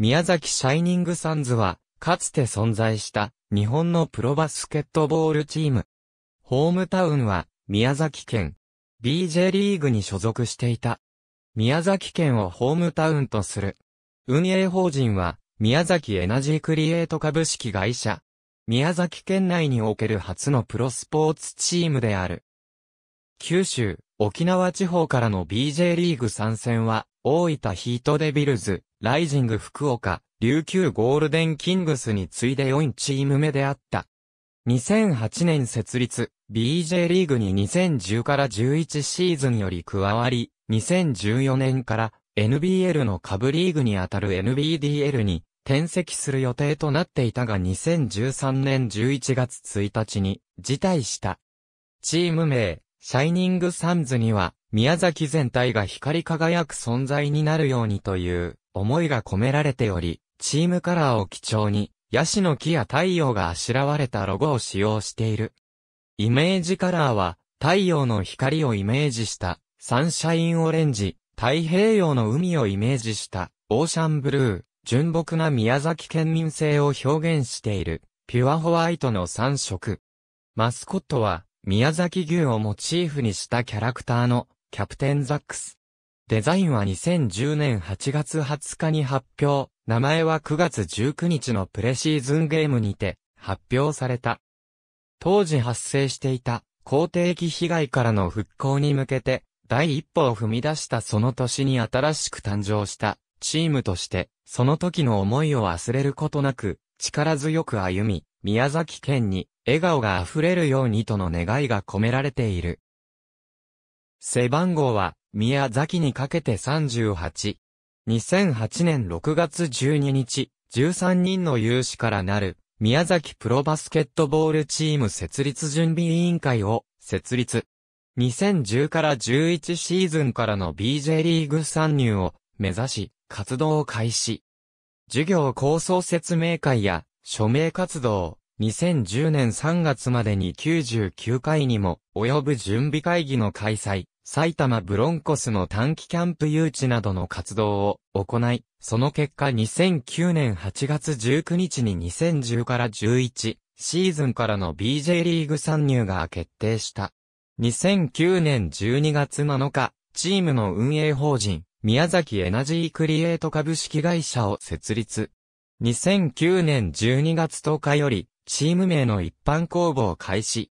宮崎シャイニングサンズは、かつて存在した日本のプロバスケットボールチーム。ホームタウンは宮崎県 BJ リーグに所属していた。宮崎県をホームタウンとする。運営法人は宮崎エナジークリエイト株式会社。宮崎県内における初のプロスポーツチームである。九州、沖縄地方からの BJ リーグ参戦は、大分ヒートデビルズ、ライジング福岡、琉球ゴールデンキングスに次いで4チーム目であった。2008年設立、BJ リーグに2010から11シーズンより加わり、2014年から NBL の下部リーグにあたる NBDL に転籍する予定となっていたが2013年11月1日に辞退した。チーム名、シャイニングサンズには、宮崎全体が光り輝く存在になるようにという思いが込められており、チームカラーを基調に、ヤシの木や太陽があしらわれたロゴを使用している。イメージカラーは、太陽の光をイメージした、サンシャインオレンジ、太平洋の海をイメージした、オーシャンブルー、純朴な宮崎県民性を表現している、ピュアホワイトの3色。マスコットは、宮崎牛をモチーフにしたキャラクターのキャプテンザックス。デザインは2010年8月20日に発表、名前は9月19日のプレシーズンゲームにて発表された。当時発生していた帝的被害からの復興に向けて第一歩を踏み出したその年に新しく誕生したチームとしてその時の思いを忘れることなく力強く歩み宮崎県に笑顔が溢れるようにとの願いが込められている。背番号は宮崎にかけて38。2008年6月12日、13人の有志からなる宮崎プロバスケットボールチーム設立準備委員会を設立。2010から11シーズンからの BJ リーグ参入を目指し活動を開始。授業構想説明会や署名活動、2010年3月までに99回にも及ぶ準備会議の開催、埼玉ブロンコスの短期キャンプ誘致などの活動を行い、その結果2009年8月19日に2010から11シーズンからの BJ リーグ参入が決定した。2009年12月7日、チームの運営法人、宮崎エナジークリエイト株式会社を設立。2009年12月10日より、チーム名の一般公募を開始。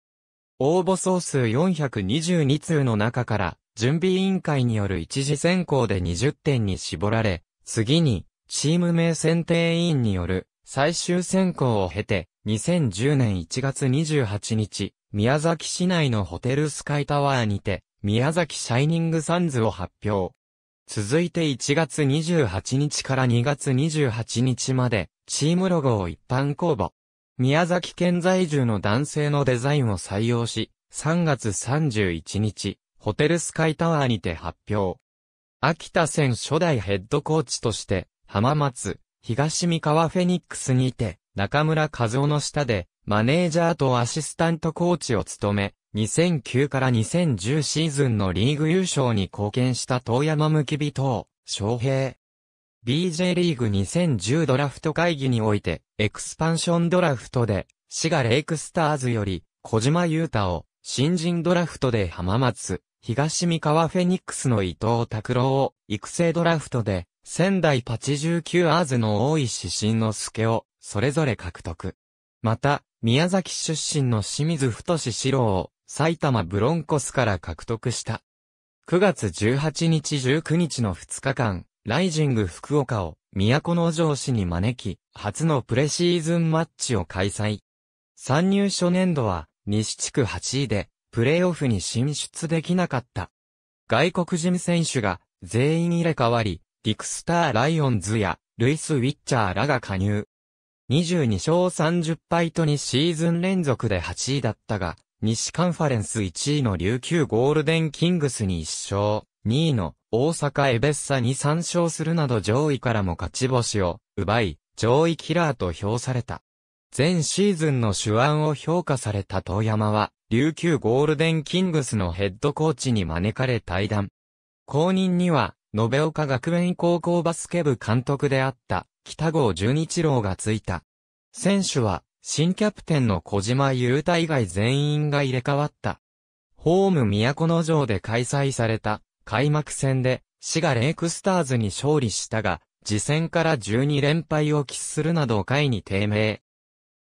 応募総数422通の中から、準備委員会による一次選考で20点に絞られ、次に、チーム名選定委員による最終選考を経て、2010年1月28日、宮崎市内のホテルスカイタワーにて、宮崎シャイニングサンズを発表。続いて1月28日から2月28日まで、チームロゴを一般公募。宮崎県在住の男性のデザインを採用し、3月31日、ホテルスカイタワーにて発表。秋田戦初代ヘッドコーチとして、浜松、東三河フェニックスにて、中村和夫の下で、マネージャーとアシスタントコーチを務め、2009から2010シーズンのリーグ優勝に貢献した遠山向び等、昌平。BJ リーグ2010ドラフト会議において、エクスパンションドラフトで、滋賀レイクスターズより、小島優太を、新人ドラフトで浜松、東三河フェニックスの伊藤拓郎を、育成ドラフトで、仙台八十九9アーズの大石慎之助を、それぞれ獲得。また、宮崎出身の清水太志郎を、埼玉ブロンコスから獲得した。9月18日19日の2日間、ライジング福岡を都の城市に招き、初のプレシーズンマッチを開催。参入初年度は西地区8位で、プレーオフに進出できなかった。外国人選手が全員入れ替わり、ディクスター・ライオンズやルイス・ウィッチャーらが加入。22勝30敗と2シーズン連続で8位だったが、西カンファレンス1位の琉球ゴールデンキングスに1勝、2位の大阪エベッサに3勝するなど上位からも勝ち星を奪い、上位キラーと評された。前シーズンの手腕を評価された遠山は、琉球ゴールデンキングスのヘッドコーチに招かれ対談。後任には、延岡学園高校バスケ部監督であった、北郷純一郎がついた。選手は、新キャプテンの小島優太以外全員が入れ替わった。ホーム都の城で開催された開幕戦で、滋賀レイクスターズに勝利したが、次戦から12連敗を喫するなど会に低迷。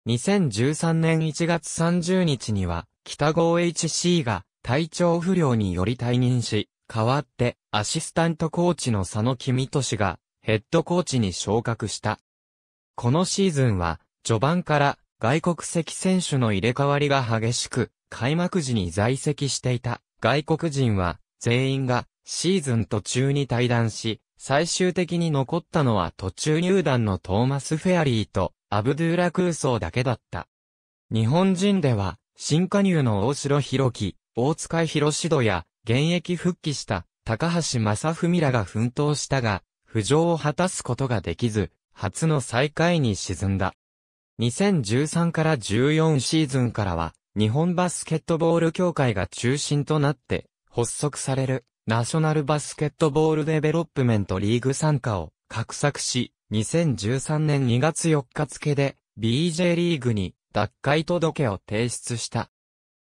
2013年1月30日には、北郷 HC が体調不良により退任し、代わってアシスタントコーチの佐野君氏がヘッドコーチに昇格した。このシーズンは、序盤から外国籍選手の入れ替わりが激しく、開幕時に在籍していた外国人は全員がシーズン途中に退団し、最終的に残ったのは途中入団のトーマス・フェアリーとアブドゥーラ空想だけだった。日本人では新加入の大城博樹、大塚博志戸や現役復帰した高橋正文らが奮闘したが、浮上を果たすことができず、初の最下位に沈んだ。2013から14シーズンからは、日本バスケットボール協会が中心となって、発足される、ナショナルバスケットボールデベロップメントリーグ参加を、格作し、2013年2月4日付で、BJ リーグに、脱会届を提出した。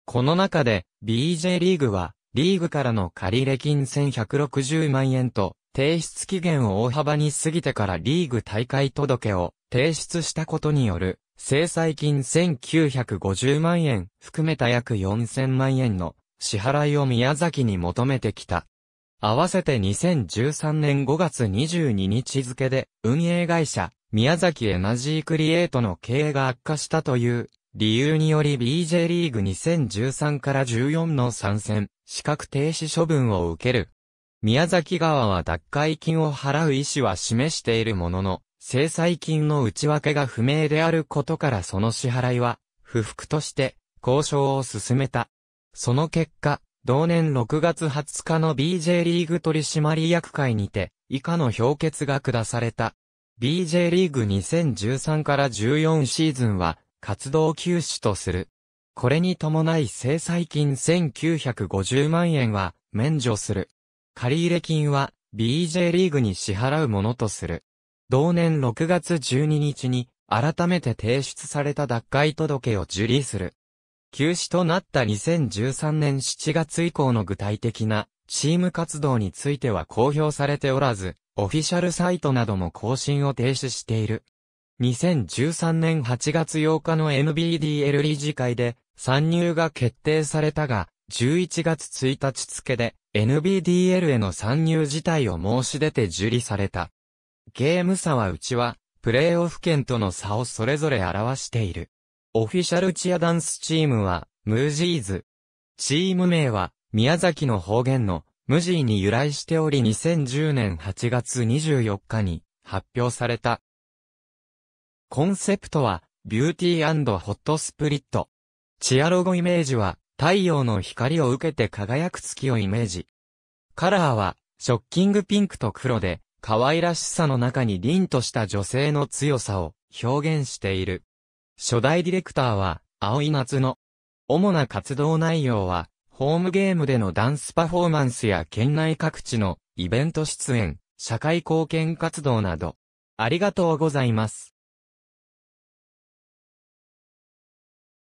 この中で、BJ リーグは、リーグからの借入金1160万円と、提出期限を大幅に過ぎてからリーグ大会届を提出したことによる、制裁金1950万円含めた約4000万円の支払いを宮崎に求めてきた。合わせて2013年5月22日付で運営会社宮崎エナジークリエイトの経営が悪化したという理由により BJ リーグ2013から14の参戦資格停止処分を受ける宮崎側は脱会金を払う意思は示しているものの、制裁金の内訳が不明であることからその支払いは、不服として、交渉を進めた。その結果、同年6月20日の BJ リーグ取締役会にて、以下の評決が下された。BJ リーグ2013から14シーズンは、活動休止とする。これに伴い制裁金1950万円は、免除する。借入金は BJ リーグに支払うものとする。同年6月12日に改めて提出された脱会届を受理する。休止となった2013年7月以降の具体的なチーム活動については公表されておらず、オフィシャルサイトなども更新を停止している。2013年8月8日の NBDL 理事会で参入が決定されたが、11月1日付で NBDL への参入自体を申し出て受理された。ゲーム差はうちは、プレイオフ圏との差をそれぞれ表している。オフィシャルチアダンスチームは、ムージーズ。チーム名は、宮崎の方言の、ムジーに由来しており2010年8月24日に発表された。コンセプトは、ビューティーホットスプリット。チアロゴイメージは、太陽の光を受けて輝く月をイメージ。カラーは、ショッキングピンクと黒で、可愛らしさの中に凛とした女性の強さを表現している。初代ディレクターは、青い夏の。主な活動内容は、ホームゲームでのダンスパフォーマンスや県内各地のイベント出演、社会貢献活動など。ありがとうございます。